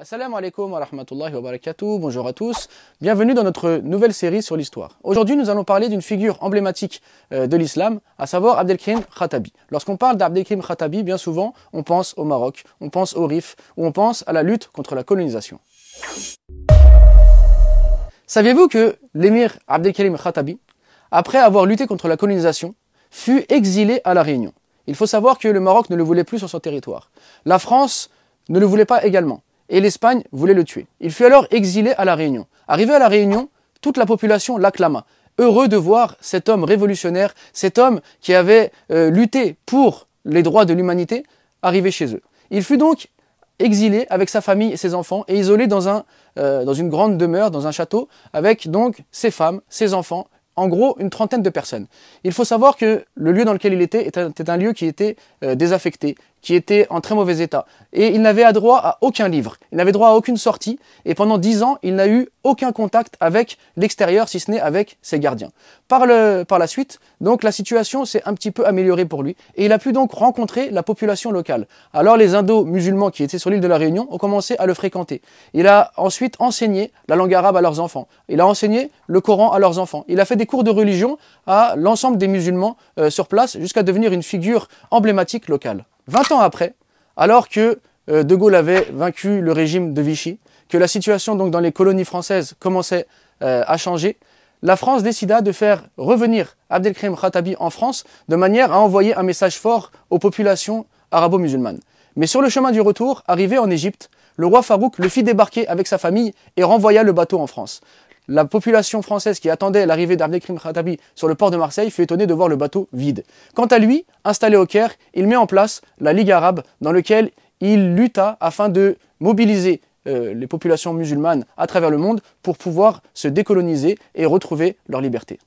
Assalamu alaikum wa rahmatullahi wa barakatuh, bonjour à tous, bienvenue dans notre nouvelle série sur l'histoire. Aujourd'hui nous allons parler d'une figure emblématique euh, de l'islam, à savoir Abdelkrim Khatabi. Lorsqu'on parle d'Abdelkrim Khattabi, bien souvent on pense au Maroc, on pense au Rif, ou on pense à la lutte contre la colonisation. Saviez-vous que l'émir Abdelkrim Khatabi, après avoir lutté contre la colonisation, fut exilé à La Réunion Il faut savoir que le Maroc ne le voulait plus sur son territoire. La France ne le voulait pas également et l'Espagne voulait le tuer. Il fut alors exilé à La Réunion. Arrivé à La Réunion, toute la population l'acclama. Heureux de voir cet homme révolutionnaire, cet homme qui avait euh, lutté pour les droits de l'humanité, arriver chez eux. Il fut donc exilé avec sa famille et ses enfants et isolé euh, dans, une grande demeure, dans un château, avec donc ses femmes, ses enfants, en gros une trentaine de personnes. Il faut savoir que le lieu dans lequel il était était un, lieu qui était euh, désaffecté, qui était en très mauvais état. Et il n'avait droit à aucun livre, il n'avait droit à aucune sortie, et pendant dix ans, il n'a eu aucun contact avec l'extérieur, si ce n'est avec ses gardiens. Par, la suite, donc la situation s'est un petit peu améliorée pour lui, et il a pu donc rencontrer la population locale. Alors les indo-musulmans qui étaient sur l'île de la Réunion ont commencé à le fréquenter. Il a ensuite enseigné la langue arabe à leurs enfants, il a enseigné le Coran à leurs enfants, il a fait des cours de religion à l'ensemble des musulmans euh, sur place, jusqu'à devenir une figure emblématique locale. 20 ans après, alors que euh, De Gaulle avait vaincu le régime de Vichy, que la situation donc dans les colonies françaises commençait euh, à changer, la France décida de faire revenir Abdelkrim Khatabi en France de manière à envoyer un message fort aux populations arabo-musulmanes. Mais sur le chemin du retour, arrivé en Égypte, le roi Farouk le fit débarquer avec sa famille et renvoya le bateau en France la population française qui attendait l'arrivée d'Abdelkrim Khatabi sur le port de Marseille fut étonnée de voir le bateau vide. Quant à lui, installé au Caire, il met en place la Ligue arabe dans laquelle il lutta afin de mobiliser euh, les populations musulmanes à travers le monde pour pouvoir se décoloniser et retrouver leur liberté.